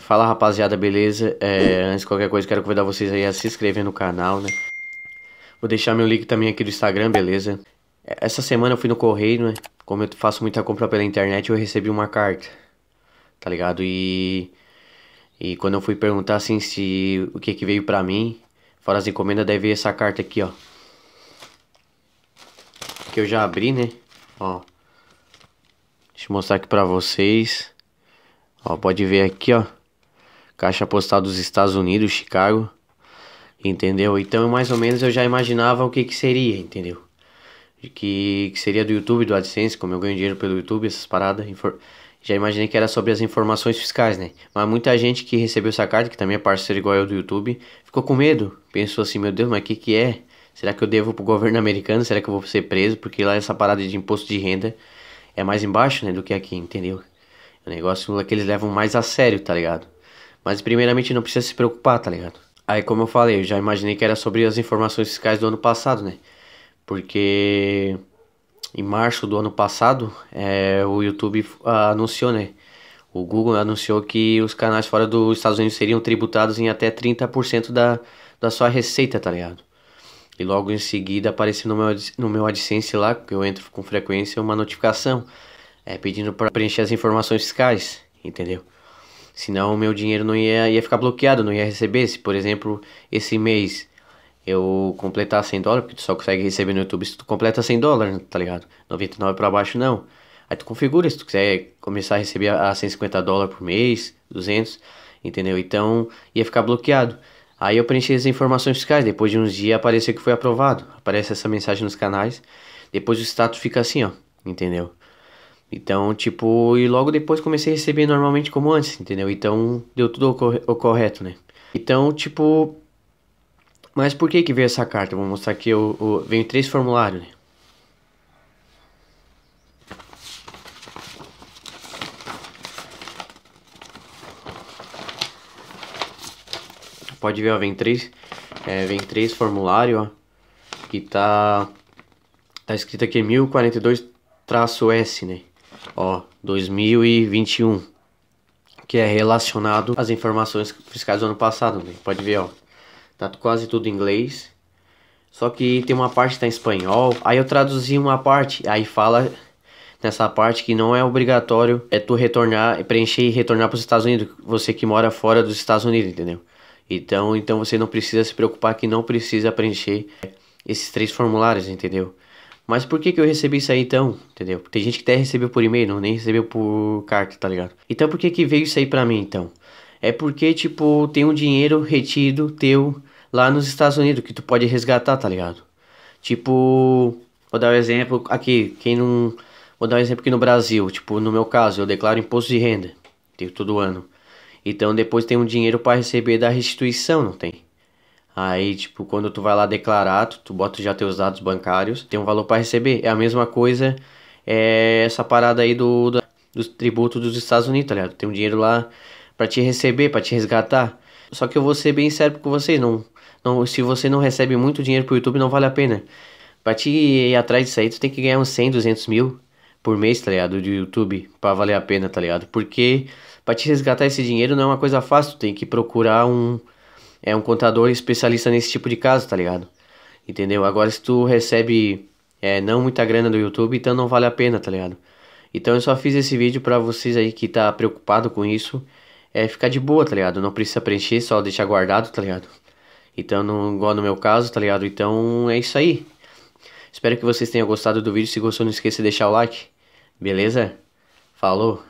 fala rapaziada, beleza? É, antes de qualquer coisa, quero convidar vocês aí a se inscrever no canal, né? Vou deixar meu link também aqui do Instagram, beleza? É, essa semana eu fui no correio, né? Como eu faço muita compra pela internet, eu recebi uma carta, tá ligado? E. E quando eu fui perguntar assim se o que que veio pra mim, fora as encomendas, deve ver essa carta aqui, ó. Que eu já abri, né? Ó. Deixa eu mostrar aqui pra vocês. Ó, pode ver aqui, ó caixa postal dos Estados Unidos, Chicago, entendeu? Então, mais ou menos, eu já imaginava o que que seria, entendeu? De que, que seria do YouTube, do AdSense, como eu ganho dinheiro pelo YouTube, essas paradas. Já imaginei que era sobre as informações fiscais, né? Mas muita gente que recebeu essa carta, que também é parceiro igual eu do YouTube, ficou com medo. Pensou assim, meu Deus, mas o que que é? Será que eu devo pro governo americano? Será que eu vou ser preso? Porque lá essa parada de imposto de renda é mais embaixo, né, do que aqui, entendeu? O negócio que eles levam mais a sério, tá ligado? Mas primeiramente não precisa se preocupar, tá ligado? Aí como eu falei, eu já imaginei que era sobre as informações fiscais do ano passado, né? Porque em março do ano passado, é, o YouTube ah, anunciou, né? O Google anunciou que os canais fora dos Estados Unidos seriam tributados em até 30% da, da sua receita, tá ligado? E logo em seguida apareceu no meu, no meu AdSense lá, que eu entro com frequência, uma notificação é, pedindo para preencher as informações fiscais, entendeu? Senão o meu dinheiro não ia, ia ficar bloqueado, não ia receber. Se, por exemplo, esse mês eu completar 100 dólares, porque tu só consegue receber no YouTube se tu completa 100 dólares, tá ligado? 99 para baixo não. Aí tu configura, se tu quiser começar a receber a 150 dólares por mês, 200, entendeu? Então ia ficar bloqueado. Aí eu preenchi as informações fiscais, depois de uns dias apareceu que foi aprovado. Aparece essa mensagem nos canais. Depois o status fica assim, ó, entendeu? Então, tipo, e logo depois comecei a receber normalmente como antes, entendeu? Então, deu tudo o correto, né? Então, tipo, mas por que que veio essa carta? Vou mostrar aqui, eu, eu, veio três formulários, né? Pode ver, ó, vem três, é, vem três formulário, ó, que tá, tá escrito aqui 1042 traço S, né? ó, 2021, que é relacionado às informações fiscais do ano passado, né? Pode ver, ó. Tá quase tudo em inglês. Só que tem uma parte que tá em espanhol. Aí eu traduzi uma parte, aí fala nessa parte que não é obrigatório é tu retornar, é preencher e retornar para os Estados Unidos, você que mora fora dos Estados Unidos, entendeu? Então, então você não precisa se preocupar que não precisa preencher esses três formulários, entendeu? Mas por que, que eu recebi isso aí então? Entendeu? Tem gente que até recebeu por e-mail, não, nem recebeu por carta, tá ligado? Então por que, que veio isso aí pra mim então? É porque, tipo, tem um dinheiro retido teu lá nos Estados Unidos que tu pode resgatar, tá ligado? Tipo, vou dar um exemplo aqui, quem não. Vou dar um exemplo aqui no Brasil, tipo, no meu caso, eu declaro imposto de renda, tenho todo ano. Então depois tem um dinheiro para receber da restituição, não tem? Aí, tipo, quando tu vai lá declarar, tu, tu bota já teus dados bancários, tem um valor para receber. É a mesma coisa é, essa parada aí do, do, do tributo dos Estados Unidos, tá ligado? Tem um dinheiro lá para te receber, para te resgatar. Só que eu vou ser bem sério com vocês, não, não, se você não recebe muito dinheiro pro YouTube, não vale a pena. Pra te ir atrás disso aí, tu tem que ganhar uns 100, 200 mil por mês, tá ligado? De YouTube, pra valer a pena, tá ligado? Porque pra te resgatar esse dinheiro não é uma coisa fácil, tu tem que procurar um é um contador especialista nesse tipo de caso, tá ligado? Entendeu? Agora se tu recebe é, não muita grana do YouTube, então não vale a pena, tá ligado? Então eu só fiz esse vídeo para vocês aí que tá preocupado com isso, é ficar de boa, tá ligado? Não precisa preencher, só deixar guardado, tá ligado? Então, não, igual no meu caso, tá ligado? Então é isso aí. Espero que vocês tenham gostado do vídeo. Se gostou, não esqueça de deixar o like. Beleza? Falou!